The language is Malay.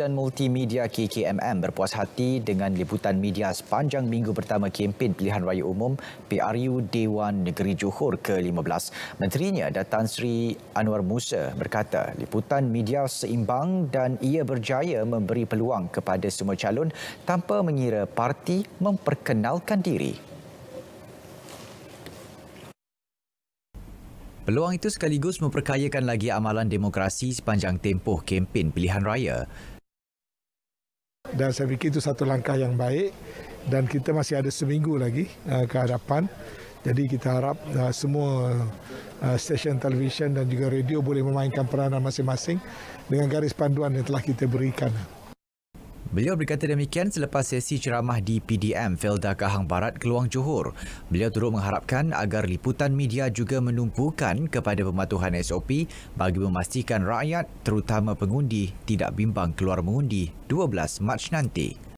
dan multimedia KKMM berpuas hati dengan liputan media sepanjang minggu pertama kempen pilihan raya umum PRU Dewan Negeri Johor ke-15. Menterinya Datan Sri Anwar Musa berkata liputan media seimbang dan ia berjaya memberi peluang kepada semua calon tanpa mengira parti memperkenalkan diri. Peluang itu sekaligus memperkayakan lagi amalan demokrasi sepanjang tempoh kempen pilihan raya dan saya fikir itu satu langkah yang baik dan kita masih ada seminggu lagi uh, ke hadapan. Jadi kita harap uh, semua uh, stesen televisyen dan juga radio boleh memainkan peranan masing-masing dengan garis panduan yang telah kita berikan. Beliau berkata demikian selepas sesi ceramah di PDM Felda Kahang Barat Keluang Johor. Beliau turut mengharapkan agar liputan media juga menumpukan kepada pematuhan SOP bagi memastikan rakyat terutama pengundi tidak bimbang keluar mengundi 12 Mac nanti.